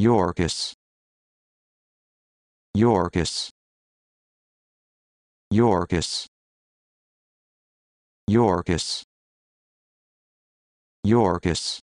Yorkis Yorkis Yorkis Yorkis Yorkis